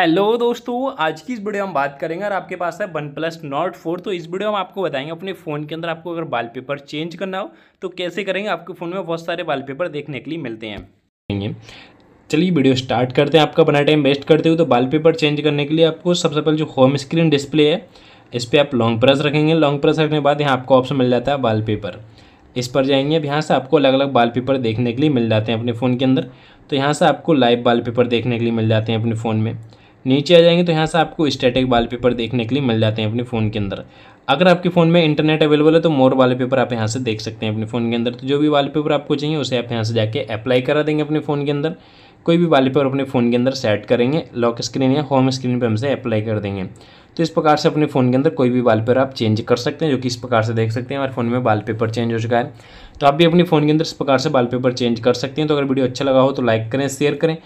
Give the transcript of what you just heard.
hello दोस्तों आज की इस वीडियो हम बात करेंगे और आपके पास है वन प्लस नॉट फोर तो इस वीडियो हम आपको बताएंगे अपने फ़ोन के अंदर आपको अगर वॉलपेपर चेंज करना हो तो कैसे करेंगे आपके फ़ोन में बहुत सारे वॉलपेपर देखने के लिए मिलते हैं चलिए वीडियो स्टार्ट करते हैं आपका बना टाइम वेस्ट करते हो तो पेपर चेंज करने के लिए आपको सबसे पहले जो होम स्क्रीन डिस्प्ले है इस पर आप लॉन्ग प्रेस रखेंगे लॉन्ग प्रेस रखने के बाद यहाँ आपको ऑप्शन मिल जाता है पेपर इस पर जाएंगे अब यहाँ से आपको अलग अलग पेपर देखने के लिए मिल जाते हैं अपने फ़ोन के अंदर तो यहाँ से आपको लाइव पेपर देखने के लिए मिल जाते हैं अपने फ़ोन में नीचे आ जाएंगे तो यहाँ से आपको स्टैटिक वॉलपेपर देखने के लिए मिल जाते हैं अपने फ़ोन के अंदर अगर आपके फ़ोन में इंटरनेट अवेलेबल है तो मोर वॉलपेपर आप यहाँ से देख सकते हैं अपने फ़ोन के अंदर तो जो भी वॉलपेपर आपको चाहिए उसे आप यहाँ से जाके अप्लाई करा देंगे अपने फ़ोन के अंदर कोई भी वॉलपेपर अपने फ़ोन के अंदर सेट करेंगे लॉक स्क्रीन या होम स्क्रीन पर हमसे अप्लाई कर देंगे तो इस प्रकार से अपने फ़ोन के अंदर कोई भी वॉलपेपर आप चेंज कर सकते हैं जो कि इस प्रकार से देख सकते हैं हमारे फ़ोन में वॉलपेपर चेंज हो चुका है तो आप भी अपने फ़ोन के अंदर इस प्रकार से वॉलपेपर चेंज कर सकते हैं तो अगर वीडियो अच्छा लगा हो तो लाइक करें शेयर करें